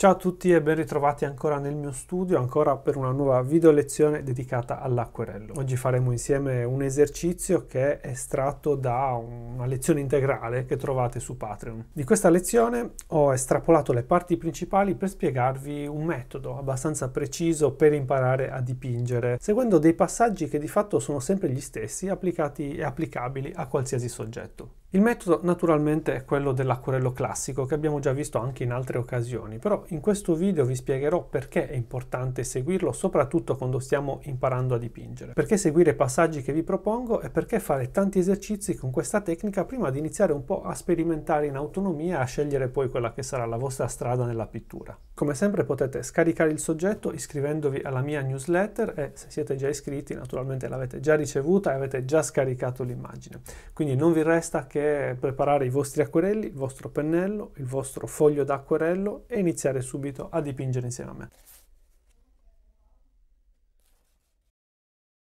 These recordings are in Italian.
Ciao a tutti e ben ritrovati ancora nel mio studio, ancora per una nuova video lezione dedicata all'acquerello. Oggi faremo insieme un esercizio che è estratto da una lezione integrale che trovate su Patreon. Di questa lezione ho estrapolato le parti principali per spiegarvi un metodo abbastanza preciso per imparare a dipingere, seguendo dei passaggi che di fatto sono sempre gli stessi, applicati e applicabili a qualsiasi soggetto. Il metodo naturalmente è quello dell'acquarello classico che abbiamo già visto anche in altre occasioni, però in questo video vi spiegherò perché è importante seguirlo soprattutto quando stiamo imparando a dipingere, perché seguire i passaggi che vi propongo e perché fare tanti esercizi con questa tecnica prima di iniziare un po' a sperimentare in autonomia e a scegliere poi quella che sarà la vostra strada nella pittura. Come sempre potete scaricare il soggetto iscrivendovi alla mia newsletter e se siete già iscritti naturalmente l'avete già ricevuta e avete già scaricato l'immagine, quindi non vi resta che che è preparare i vostri acquerelli, il vostro pennello, il vostro foglio d'acquerello e iniziare subito a dipingere insieme a me.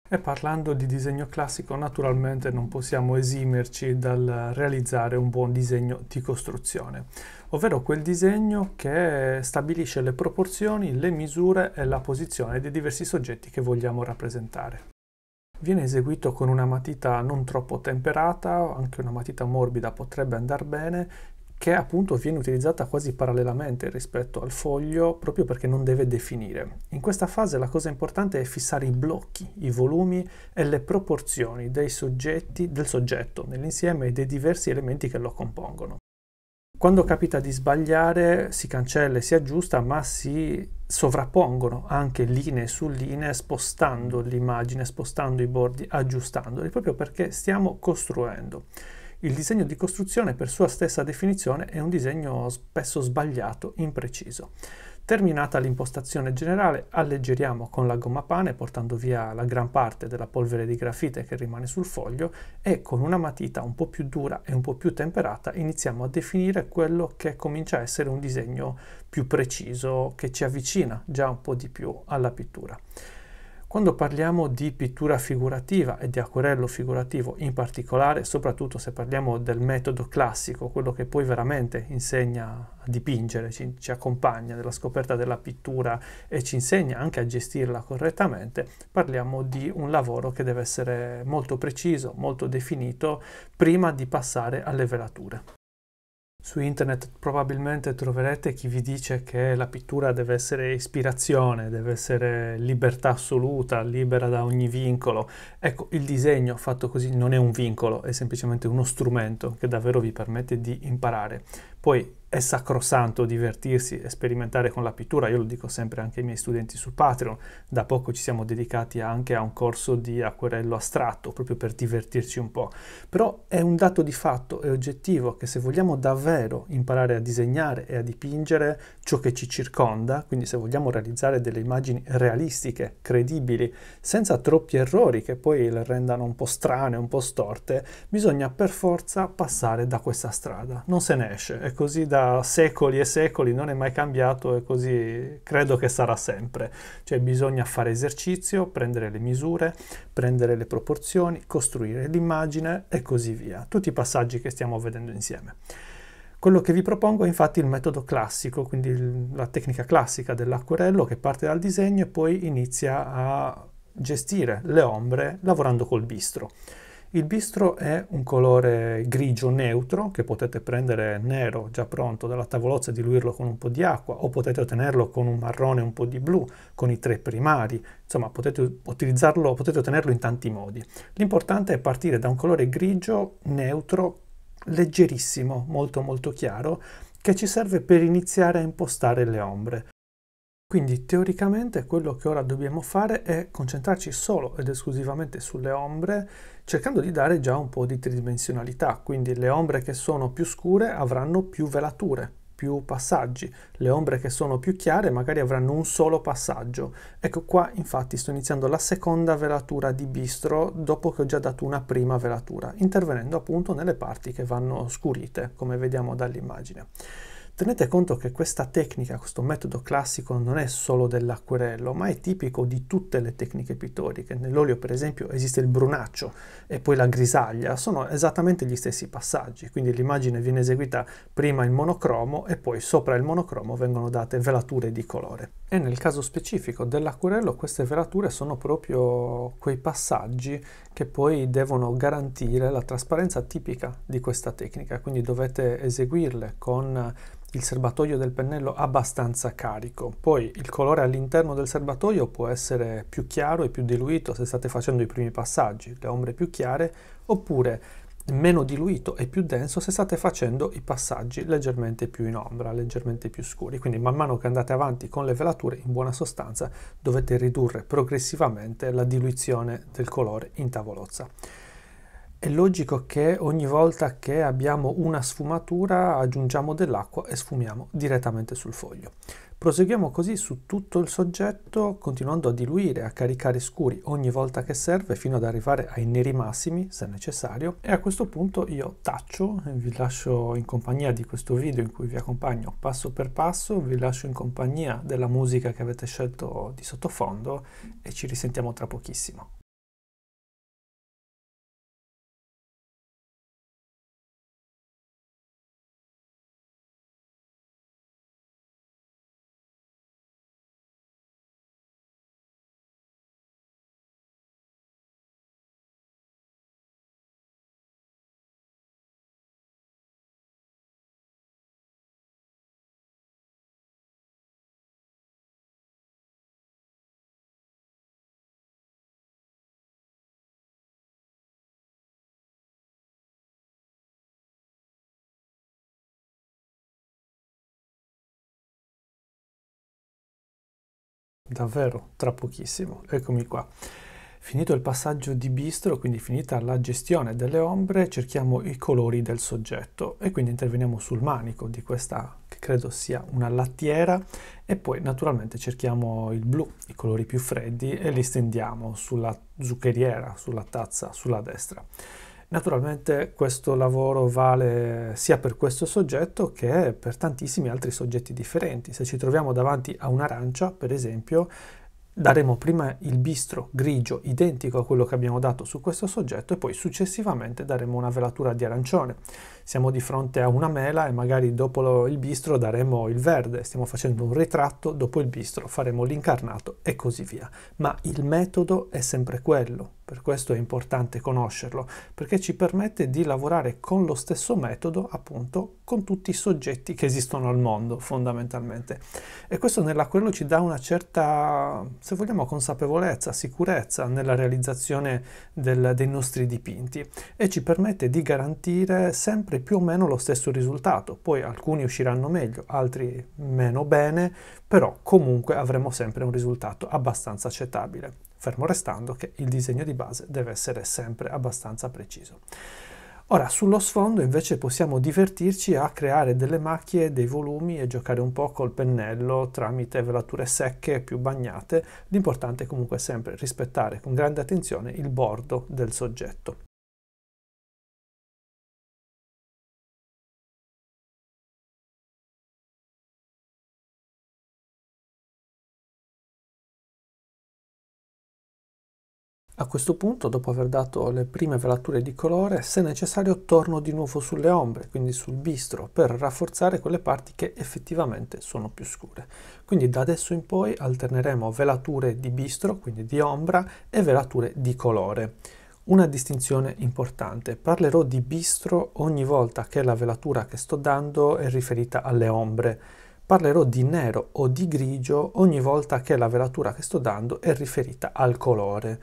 E parlando di disegno classico, naturalmente non possiamo esimerci dal realizzare un buon disegno di costruzione, ovvero quel disegno che stabilisce le proporzioni, le misure e la posizione dei diversi soggetti che vogliamo rappresentare. Viene eseguito con una matita non troppo temperata, anche una matita morbida potrebbe andare bene, che appunto viene utilizzata quasi parallelamente rispetto al foglio proprio perché non deve definire. In questa fase la cosa importante è fissare i blocchi, i volumi e le proporzioni dei soggetti, del soggetto nell'insieme e dei diversi elementi che lo compongono. Quando capita di sbagliare si cancella e si aggiusta, ma si sovrappongono anche linee su linee spostando l'immagine, spostando i bordi, aggiustandoli, proprio perché stiamo costruendo. Il disegno di costruzione, per sua stessa definizione, è un disegno spesso sbagliato, impreciso. Terminata l'impostazione generale, alleggeriamo con la gomma pane portando via la gran parte della polvere di grafite che rimane sul foglio e con una matita un po' più dura e un po' più temperata iniziamo a definire quello che comincia a essere un disegno più preciso che ci avvicina già un po' di più alla pittura. Quando parliamo di pittura figurativa e di acquerello figurativo in particolare, soprattutto se parliamo del metodo classico, quello che poi veramente insegna a dipingere, ci, ci accompagna nella scoperta della pittura e ci insegna anche a gestirla correttamente, parliamo di un lavoro che deve essere molto preciso, molto definito prima di passare alle velature. Su internet probabilmente troverete chi vi dice che la pittura deve essere ispirazione, deve essere libertà assoluta, libera da ogni vincolo. Ecco, il disegno fatto così non è un vincolo, è semplicemente uno strumento che davvero vi permette di imparare. Poi è sacrosanto divertirsi e sperimentare con la pittura, io lo dico sempre anche ai miei studenti su Patreon, da poco ci siamo dedicati anche a un corso di acquerello astratto, proprio per divertirci un po', però è un dato di fatto e oggettivo che se vogliamo davvero imparare a disegnare e a dipingere ciò che ci circonda, quindi se vogliamo realizzare delle immagini realistiche, credibili, senza troppi errori che poi le rendano un po' strane, un po' storte, bisogna per forza passare da questa strada, non se ne esce, è ecco così da secoli e secoli, non è mai cambiato e così credo che sarà sempre. Cioè bisogna fare esercizio, prendere le misure, prendere le proporzioni, costruire l'immagine e così via. Tutti i passaggi che stiamo vedendo insieme. Quello che vi propongo è infatti il metodo classico, quindi la tecnica classica dell'acquerello che parte dal disegno e poi inizia a gestire le ombre lavorando col bistro. Il bistro è un colore grigio neutro che potete prendere nero già pronto dalla tavolozza e diluirlo con un po' di acqua o potete ottenerlo con un marrone e un po' di blu, con i tre primari, insomma potete utilizzarlo, potete ottenerlo in tanti modi. L'importante è partire da un colore grigio neutro, leggerissimo, molto molto chiaro, che ci serve per iniziare a impostare le ombre. Quindi teoricamente quello che ora dobbiamo fare è concentrarci solo ed esclusivamente sulle ombre, cercando di dare già un po' di tridimensionalità, quindi le ombre che sono più scure avranno più velature, più passaggi, le ombre che sono più chiare magari avranno un solo passaggio. Ecco qua infatti sto iniziando la seconda velatura di bistro dopo che ho già dato una prima velatura, intervenendo appunto nelle parti che vanno scurite, come vediamo dall'immagine. Tenete conto che questa tecnica, questo metodo classico non è solo dell'acquerello, ma è tipico di tutte le tecniche pittoriche. Nell'olio, per esempio, esiste il brunaccio e poi la grisaglia, sono esattamente gli stessi passaggi, quindi l'immagine viene eseguita prima in monocromo e poi sopra il monocromo vengono date velature di colore e nel caso specifico dell'acquarello queste velature sono proprio quei passaggi che poi devono garantire la trasparenza tipica di questa tecnica, quindi dovete eseguirle con il serbatoio del pennello abbastanza carico. Poi il colore all'interno del serbatoio può essere più chiaro e più diluito se state facendo i primi passaggi, le ombre più chiare, oppure meno diluito e più denso se state facendo i passaggi leggermente più in ombra, leggermente più scuri. Quindi man mano che andate avanti con le velature, in buona sostanza dovete ridurre progressivamente la diluizione del colore in tavolozza. È logico che ogni volta che abbiamo una sfumatura aggiungiamo dell'acqua e sfumiamo direttamente sul foglio. Proseguiamo così su tutto il soggetto continuando a diluire, a caricare scuri ogni volta che serve fino ad arrivare ai neri massimi se necessario e a questo punto io taccio, vi lascio in compagnia di questo video in cui vi accompagno passo per passo, vi lascio in compagnia della musica che avete scelto di sottofondo e ci risentiamo tra pochissimo. davvero tra pochissimo. Eccomi qua. Finito il passaggio di bistro, quindi finita la gestione delle ombre, cerchiamo i colori del soggetto e quindi interveniamo sul manico di questa che credo sia una lattiera e poi naturalmente cerchiamo il blu, i colori più freddi e li stendiamo sulla zuccheriera, sulla tazza, sulla destra. Naturalmente questo lavoro vale sia per questo soggetto che per tantissimi altri soggetti differenti. Se ci troviamo davanti a un'arancia, per esempio, daremo prima il bistro grigio identico a quello che abbiamo dato su questo soggetto e poi successivamente daremo una velatura di arancione. Siamo di fronte a una mela e magari dopo il bistro daremo il verde, stiamo facendo un ritratto, dopo il bistro faremo l'incarnato e così via. Ma il metodo è sempre quello, per questo è importante conoscerlo, perché ci permette di lavorare con lo stesso metodo, appunto, con tutti i soggetti che esistono al mondo, fondamentalmente. E questo nell'acquerello ci dà una certa, se vogliamo, consapevolezza, sicurezza nella realizzazione del, dei nostri dipinti e ci permette di garantire sempre più o meno lo stesso risultato. Poi alcuni usciranno meglio, altri meno bene, però comunque avremo sempre un risultato abbastanza accettabile, fermo restando che il disegno di base deve essere sempre abbastanza preciso. Ora, sullo sfondo invece possiamo divertirci a creare delle macchie, dei volumi e giocare un po' col pennello tramite velature secche più bagnate. L'importante è comunque sempre rispettare con grande attenzione il bordo del soggetto. A questo punto, dopo aver dato le prime velature di colore, se necessario torno di nuovo sulle ombre, quindi sul bistro, per rafforzare quelle parti che effettivamente sono più scure. Quindi da adesso in poi alterneremo velature di bistro, quindi di ombra, e velature di colore. Una distinzione importante, parlerò di bistro ogni volta che la velatura che sto dando è riferita alle ombre parlerò di nero o di grigio ogni volta che la velatura che sto dando è riferita al colore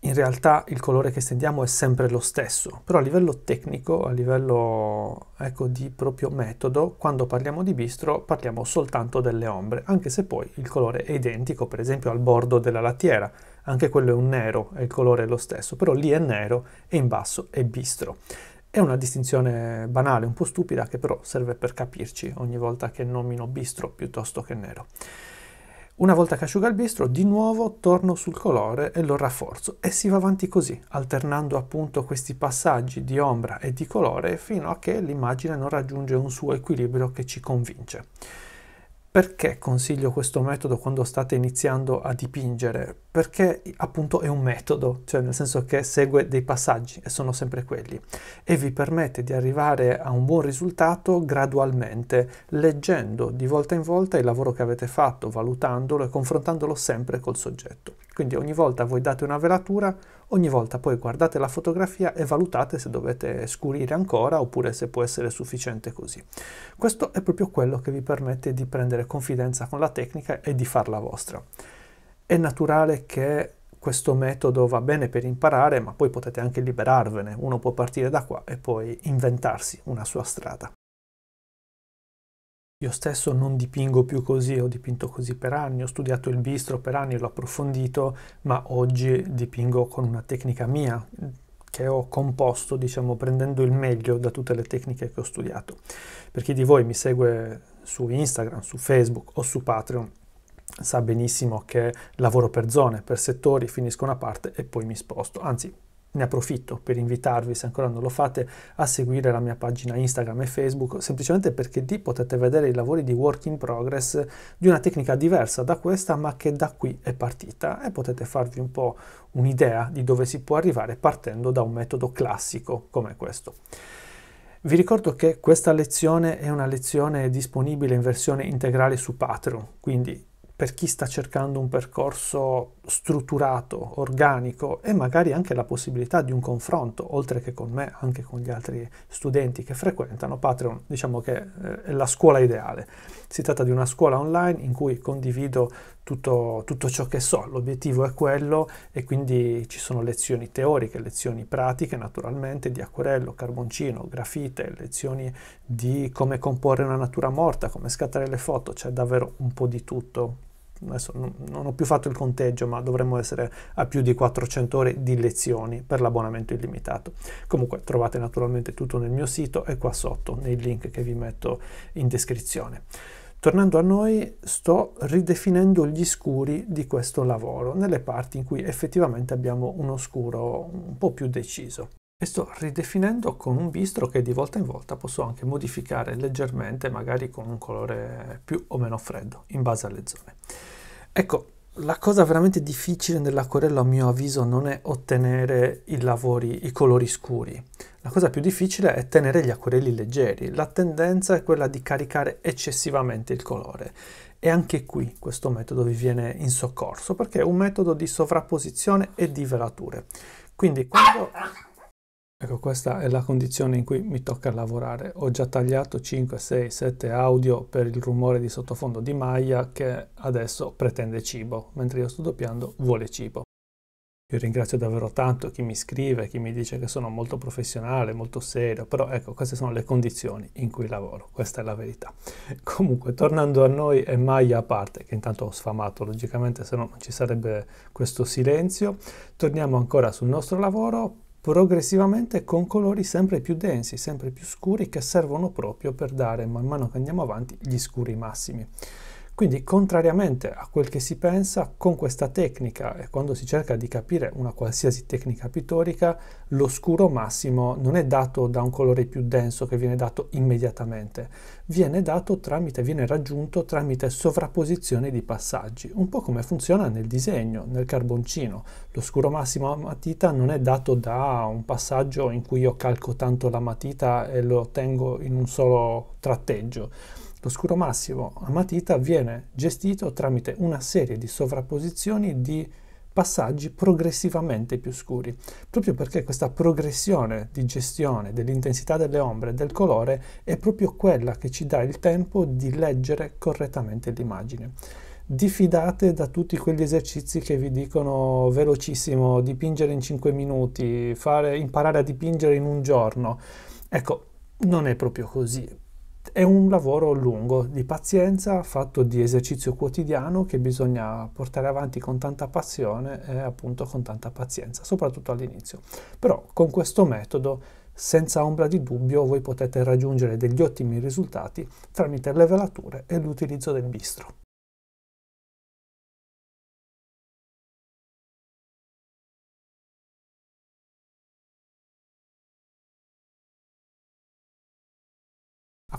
in realtà il colore che stendiamo è sempre lo stesso, però a livello tecnico, a livello ecco, di proprio metodo, quando parliamo di bistro parliamo soltanto delle ombre, anche se poi il colore è identico, per esempio al bordo della lattiera, anche quello è un nero e il colore è lo stesso, però lì è nero e in basso è bistro. È una distinzione banale, un po' stupida, che però serve per capirci ogni volta che nomino bistro piuttosto che nero. Una volta che asciuga il bistro, di nuovo torno sul colore e lo rafforzo e si va avanti così, alternando appunto questi passaggi di ombra e di colore fino a che l'immagine non raggiunge un suo equilibrio che ci convince. Perché consiglio questo metodo quando state iniziando a dipingere? perché appunto è un metodo, cioè nel senso che segue dei passaggi e sono sempre quelli e vi permette di arrivare a un buon risultato gradualmente, leggendo di volta in volta il lavoro che avete fatto, valutandolo e confrontandolo sempre col soggetto. Quindi ogni volta voi date una velatura, ogni volta poi guardate la fotografia e valutate se dovete scurire ancora oppure se può essere sufficiente così. Questo è proprio quello che vi permette di prendere confidenza con la tecnica e di farla vostra è naturale che questo metodo va bene per imparare, ma poi potete anche liberarvene. Uno può partire da qua e poi inventarsi una sua strada. Io stesso non dipingo più così, ho dipinto così per anni, ho studiato il bistro per anni, l'ho approfondito, ma oggi dipingo con una tecnica mia che ho composto, diciamo, prendendo il meglio da tutte le tecniche che ho studiato. Per chi di voi mi segue su Instagram, su Facebook o su Patreon, sa benissimo che lavoro per zone, per settori, finisco una parte e poi mi sposto. Anzi, ne approfitto per invitarvi, se ancora non lo fate, a seguire la mia pagina Instagram e Facebook, semplicemente perché lì potete vedere i lavori di work in progress di una tecnica diversa da questa, ma che da qui è partita e potete farvi un po' un'idea di dove si può arrivare partendo da un metodo classico come questo. Vi ricordo che questa lezione è una lezione disponibile in versione integrale su Patreon, quindi per chi sta cercando un percorso strutturato, organico e magari anche la possibilità di un confronto, oltre che con me, anche con gli altri studenti che frequentano Patreon, diciamo che eh, è la scuola ideale. Si tratta di una scuola online in cui condivido tutto, tutto ciò che so, l'obiettivo è quello e quindi ci sono lezioni teoriche, lezioni pratiche naturalmente di acquerello, carboncino, grafite, lezioni di come comporre una natura morta, come scattare le foto, c'è davvero un po' di tutto adesso non, non ho più fatto il conteggio, ma dovremmo essere a più di 400 ore di lezioni per l'abbonamento illimitato. Comunque trovate naturalmente tutto nel mio sito e qua sotto nei link che vi metto in descrizione. Tornando a noi, sto ridefinendo gli scuri di questo lavoro nelle parti in cui effettivamente abbiamo uno scuro un po' più deciso e sto ridefinendo con un bistro che di volta in volta posso anche modificare leggermente magari con un colore più o meno freddo in base alle zone ecco la cosa veramente difficile nell'acquarello, a mio avviso non è ottenere i lavori i colori scuri la cosa più difficile è tenere gli acquarelli leggeri la tendenza è quella di caricare eccessivamente il colore e anche qui questo metodo vi viene in soccorso perché è un metodo di sovrapposizione e di velature quindi quando Ecco, questa è la condizione in cui mi tocca lavorare. Ho già tagliato 5, 6, 7 audio per il rumore di sottofondo di Maya che adesso pretende cibo, mentre io sto doppiando vuole cibo. Io ringrazio davvero tanto chi mi scrive, chi mi dice che sono molto professionale, molto serio, però ecco, queste sono le condizioni in cui lavoro, questa è la verità. Comunque, tornando a noi e Maya a parte, che intanto ho sfamato, logicamente se no non ci sarebbe questo silenzio, torniamo ancora sul nostro lavoro, progressivamente con colori sempre più densi, sempre più scuri che servono proprio per dare man mano che andiamo avanti gli scuri massimi. Quindi, contrariamente a quel che si pensa, con questa tecnica e quando si cerca di capire una qualsiasi tecnica pittorica, l'oscuro massimo non è dato da un colore più denso che viene dato immediatamente, viene dato tramite, viene raggiunto tramite sovrapposizione di passaggi, un po' come funziona nel disegno, nel carboncino. L'oscuro massimo a matita non è dato da un passaggio in cui io calco tanto la matita e lo tengo in un solo tratteggio lo scuro massimo a matita viene gestito tramite una serie di sovrapposizioni di passaggi progressivamente più scuri, proprio perché questa progressione di gestione dell'intensità delle ombre e del colore è proprio quella che ci dà il tempo di leggere correttamente l'immagine. Diffidate da tutti quegli esercizi che vi dicono velocissimo, dipingere in 5 minuti, fare, imparare a dipingere in un giorno. Ecco, non è proprio così, è un lavoro lungo, di pazienza, fatto di esercizio quotidiano che bisogna portare avanti con tanta passione e appunto con tanta pazienza, soprattutto all'inizio. Però con questo metodo, senza ombra di dubbio, voi potete raggiungere degli ottimi risultati tramite le velature e l'utilizzo del bistro.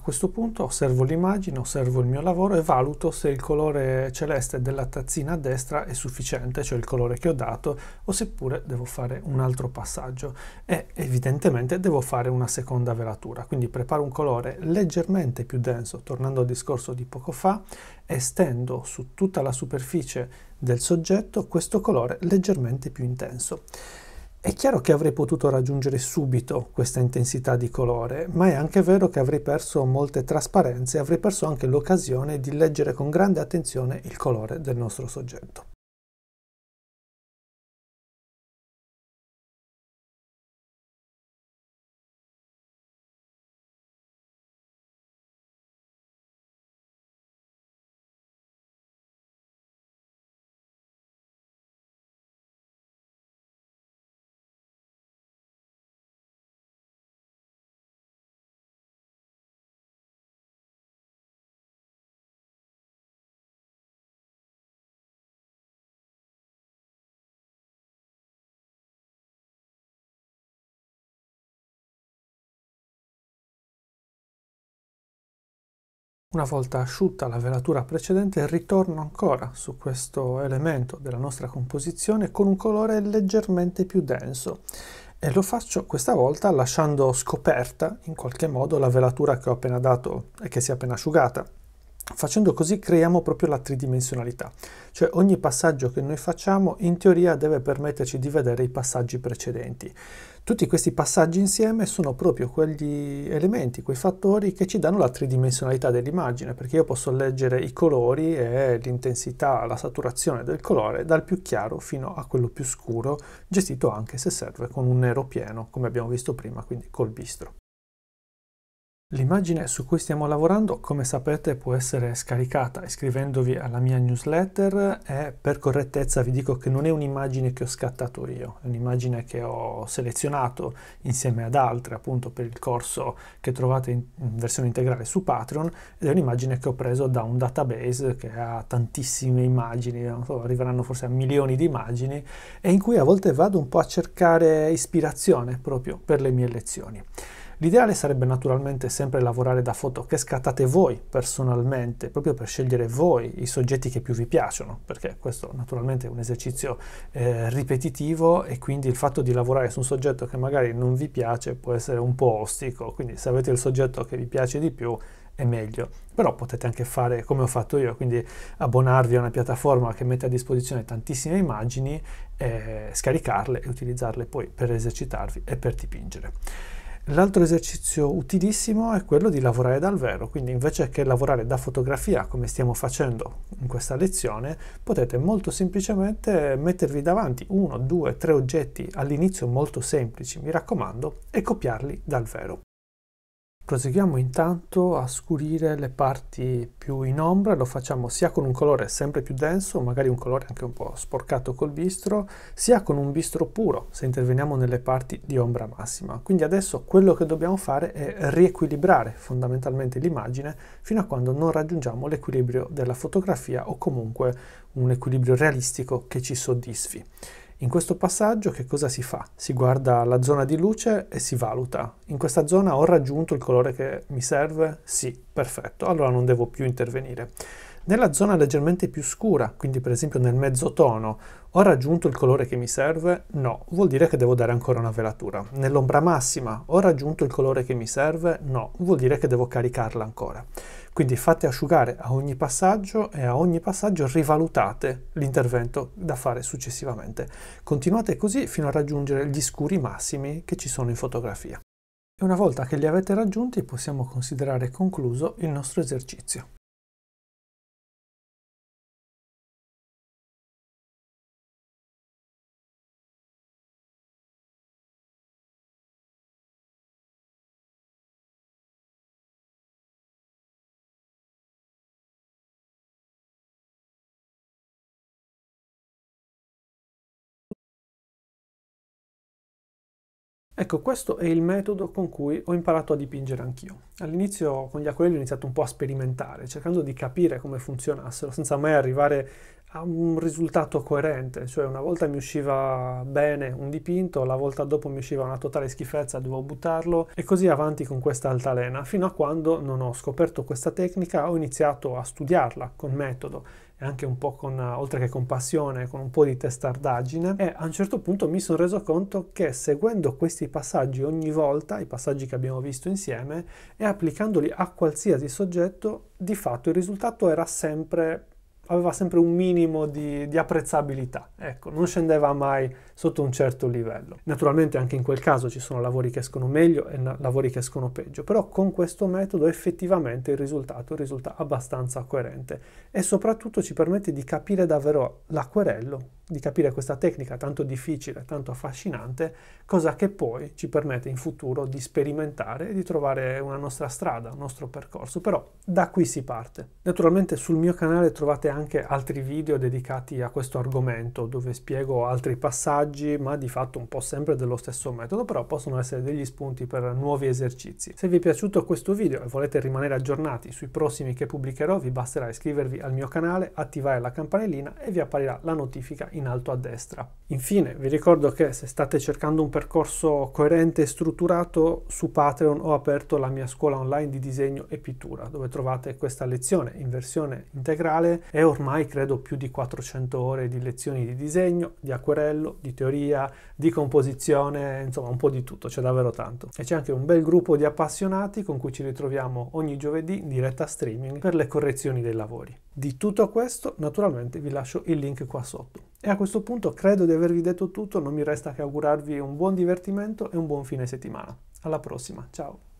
questo punto osservo l'immagine, osservo il mio lavoro e valuto se il colore celeste della tazzina a destra è sufficiente, cioè il colore che ho dato, o seppure devo fare un altro passaggio. E evidentemente devo fare una seconda velatura, quindi preparo un colore leggermente più denso, tornando al discorso di poco fa, estendo su tutta la superficie del soggetto questo colore leggermente più intenso. È chiaro che avrei potuto raggiungere subito questa intensità di colore, ma è anche vero che avrei perso molte trasparenze e avrei perso anche l'occasione di leggere con grande attenzione il colore del nostro soggetto. Una volta asciutta la velatura precedente ritorno ancora su questo elemento della nostra composizione con un colore leggermente più denso e lo faccio questa volta lasciando scoperta in qualche modo la velatura che ho appena dato e che si è appena asciugata. Facendo così creiamo proprio la tridimensionalità, cioè ogni passaggio che noi facciamo in teoria deve permetterci di vedere i passaggi precedenti. Tutti questi passaggi insieme sono proprio quegli elementi, quei fattori che ci danno la tridimensionalità dell'immagine, perché io posso leggere i colori e l'intensità, la saturazione del colore dal più chiaro fino a quello più scuro, gestito anche se serve con un nero pieno, come abbiamo visto prima, quindi col bistro. L'immagine su cui stiamo lavorando, come sapete, può essere scaricata iscrivendovi alla mia newsletter e per correttezza vi dico che non è un'immagine che ho scattato io, è un'immagine che ho selezionato insieme ad altre appunto per il corso che trovate in versione integrale su Patreon ed è un'immagine che ho preso da un database che ha tantissime immagini, so, arriveranno forse a milioni di immagini e in cui a volte vado un po' a cercare ispirazione proprio per le mie lezioni. L'ideale sarebbe naturalmente sempre lavorare da foto che scattate voi personalmente, proprio per scegliere voi i soggetti che più vi piacciono, perché questo naturalmente è un esercizio eh, ripetitivo e quindi il fatto di lavorare su un soggetto che magari non vi piace può essere un po' ostico, quindi se avete il soggetto che vi piace di più è meglio. Però potete anche fare come ho fatto io, quindi abbonarvi a una piattaforma che mette a disposizione tantissime immagini, eh, scaricarle e utilizzarle poi per esercitarvi e per dipingere. L'altro esercizio utilissimo è quello di lavorare dal vero, quindi invece che lavorare da fotografia come stiamo facendo in questa lezione, potete molto semplicemente mettervi davanti uno, due, tre oggetti all'inizio molto semplici, mi raccomando, e copiarli dal vero. Proseguiamo intanto a scurire le parti più in ombra, lo facciamo sia con un colore sempre più denso, magari un colore anche un po' sporcato col bistro, sia con un bistro puro se interveniamo nelle parti di ombra massima. Quindi adesso quello che dobbiamo fare è riequilibrare fondamentalmente l'immagine fino a quando non raggiungiamo l'equilibrio della fotografia o comunque un equilibrio realistico che ci soddisfi. In questo passaggio che cosa si fa? Si guarda la zona di luce e si valuta. In questa zona ho raggiunto il colore che mi serve? Sì, perfetto, allora non devo più intervenire. Nella zona leggermente più scura, quindi per esempio nel mezzotono, ho raggiunto il colore che mi serve? No, vuol dire che devo dare ancora una velatura. Nell'ombra massima ho raggiunto il colore che mi serve? No, vuol dire che devo caricarla ancora. Quindi fate asciugare a ogni passaggio e a ogni passaggio rivalutate l'intervento da fare successivamente. Continuate così fino a raggiungere gli scuri massimi che ci sono in fotografia. E una volta che li avete raggiunti possiamo considerare concluso il nostro esercizio. Ecco, questo è il metodo con cui ho imparato a dipingere anch'io. All'inizio con gli acquerelli ho iniziato un po' a sperimentare, cercando di capire come funzionassero, senza mai arrivare a un risultato coerente, cioè una volta mi usciva bene un dipinto, la volta dopo mi usciva una totale schifezza, dovevo buttarlo e così avanti con questa altalena, fino a quando non ho scoperto questa tecnica, ho iniziato a studiarla con metodo e anche un po' con, eh, oltre che con passione, con un po' di testardaggine e a un certo punto mi sono reso conto che seguendo questi passaggi ogni volta, i passaggi che abbiamo visto insieme, e applicandoli a qualsiasi soggetto, di fatto il risultato era sempre aveva sempre un minimo di, di, apprezzabilità, ecco, non scendeva mai sotto un certo livello. Naturalmente anche in quel caso ci sono lavori che escono meglio e lavori che escono peggio, però con questo metodo effettivamente il risultato risulta abbastanza coerente e soprattutto ci permette di capire davvero l'acquerello di capire questa tecnica tanto difficile, tanto affascinante, cosa che poi ci permette in futuro di sperimentare e di trovare una nostra strada, un nostro percorso, però da qui si parte. Naturalmente sul mio canale trovate anche altri video dedicati a questo argomento dove spiego altri passaggi, ma di fatto un po' sempre dello stesso metodo, però possono essere degli spunti per nuovi esercizi. Se vi è piaciuto questo video e volete rimanere aggiornati sui prossimi che pubblicherò, vi basterà iscrivervi al mio canale, attivare la campanellina e vi apparirà la notifica in alto a destra. Infine vi ricordo che se state cercando un percorso coerente e strutturato su Patreon ho aperto la mia scuola online di disegno e pittura dove trovate questa lezione in versione integrale e ormai credo più di 400 ore di lezioni di disegno, di acquerello, di teoria, di composizione, insomma un po' di tutto, c'è davvero tanto. E c'è anche un bel gruppo di appassionati con cui ci ritroviamo ogni giovedì in diretta streaming per le correzioni dei lavori. Di tutto questo naturalmente vi lascio il link qua sotto. E a questo punto credo di avervi detto tutto, non mi resta che augurarvi un buon divertimento e un buon fine settimana. Alla prossima, ciao!